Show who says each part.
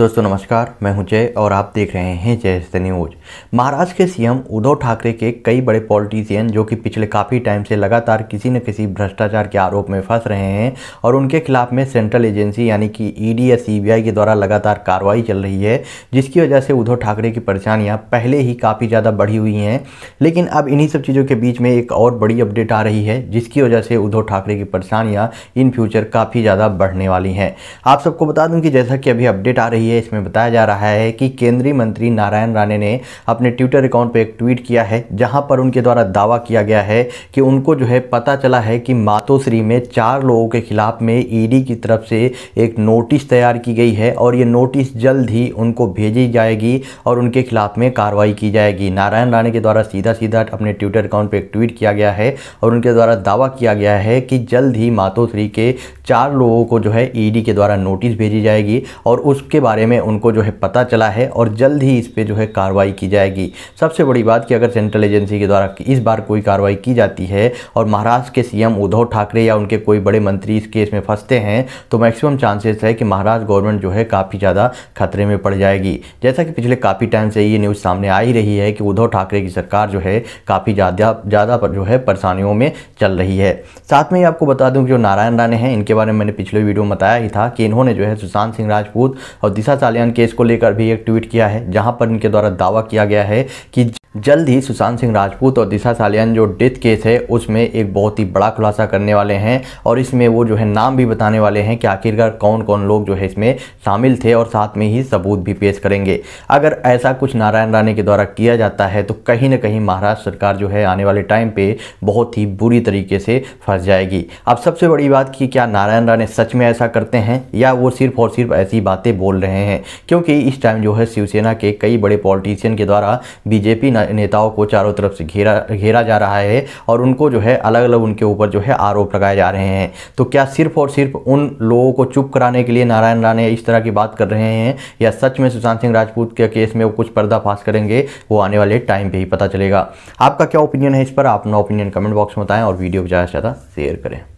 Speaker 1: दोस्तों नमस्कार मैं हूं जय और आप देख रहे हैं जय जयस्त न्यूज महाराष्ट्र के सीएम उद्धव ठाकरे के कई बड़े पॉलिटिशियन जो कि पिछले काफ़ी टाइम से लगातार किसी न किसी भ्रष्टाचार के आरोप में फंस रहे हैं और उनके खिलाफ में सेंट्रल एजेंसी यानी कि ईडी या सीबीआई के द्वारा लगातार कार्रवाई चल रही है जिसकी वजह से उद्धव ठाकरे की परेशानियाँ पहले ही काफ़ी ज़्यादा बढ़ी हुई हैं लेकिन अब इन्हीं सब चीज़ों के बीच में एक और बड़ी अपडेट आ रही है जिसकी वजह से उद्धव ठाकरे की परेशानियाँ इन फ्यूचर काफ़ी ज़्यादा बढ़ने वाली हैं आप सबको बता दूँ कि जैसा कि अभी अपडेट आ रही है रही है इसमें बताया जा रहा है कि केंद्रीय मंत्री नारायण राणे ने अपने ट्विटर अकाउंट पर एक ट्वीट किया है जहां पर उनके द्वारा दावा किया गया है कि उनको जो है पता चला है कि मातोश्री में चार लोगों के खिलाफ में ईडी की तरफ से एक नोटिस तैयार की गई है और ये नोटिस जल्द ही उनको भेजी जाएगी और उनके खिलाफ में कार्रवाई की जाएगी नारायण राणे के द्वारा सीधा सीधा अपने ट्विटर अकाउंट पर एक ट्वीट किया गया है और उनके द्वारा दावा किया गया है कि जल्द ही मातोश्री के चार लोगों को जो है ईडी e के द्वारा नोटिस भेजी जाएगी और उसके बारे में उनको जो है पता चला है और जल्द ही इस पर जो है कार्रवाई की जाएगी सबसे बड़ी बात कि अगर सेंट्रल एजेंसी के द्वारा इस बार कोई कार्रवाई की जाती है और महाराष्ट्र के सीएम उद्धव ठाकरे या उनके कोई बड़े मंत्री इस केस में फंसते हैं तो मैक्सिमम चांसेस है कि महाराष्ट्र गवर्नमेंट जो है काफ़ी ज़्यादा खतरे में पड़ जाएगी जैसा कि पिछले काफ़ी टाइम से ये न्यूज़ सामने आ ही रही है कि उद्धव ठाकरे की सरकार जो है काफ़ी ज़्यादा ज़्यादा जो है परेशानियों में चल रही है साथ में ही आपको बता दूँ कि जो नारायण राणे हैं इनके बारे में मैंने पिछले वीडियो में बताया ही था कि इन्होंने जो है सुशांत सिंह राजपूत और दिशा सालियान केस को लेकर भी एक ट्वीट किया है जहां पर इनके द्वारा दावा किया गया है कि जल्द ही सुशांत सिंह राजपूत और दिशा सालियान जो डेथ केस है उसमें एक बहुत ही बड़ा खुलासा करने वाले हैं और इसमें वो जो है नाम भी बताने वाले हैं कि आखिरकार कौन कौन लोग जो है इसमें शामिल थे और साथ में ही सबूत भी पेश करेंगे अगर ऐसा कुछ नारायण राणे के द्वारा किया जाता है तो कहीं ना कहीं महाराष्ट्र सरकार जो है आने वाले टाइम पर बहुत ही बुरी तरीके से फंस जाएगी अब सबसे बड़ी बात कि क्या नारायण राणे सच में ऐसा करते हैं या वो सिर्फ और सिर्फ ऐसी बातें बोल रहे हैं क्योंकि इस टाइम जो है शिवसेना के कई बड़े पॉलिटिशियन के द्वारा बीजेपी नेताओं को चारों तरफ से घेरा घेरा जा रहा है और उनको जो है अलग अलग उनके ऊपर जो है आरोप लगाए जा रहे हैं तो क्या सिर्फ और सिर्फ उन लोगों को चुप कराने के लिए नारायण राणे इस तरह की बात कर रहे हैं या सच में सुशांत सिंह राजपूत के केस में वो कुछ पर्दाफाश करेंगे वो आने वाले टाइम पर ही पता चलेगा आपका क्या ओपिनियन है इस पर आप अपना ओपिनियन कमेंट बॉक्स में बताएं और वीडियो को ज़्यादा से ज़्यादा शेयर करें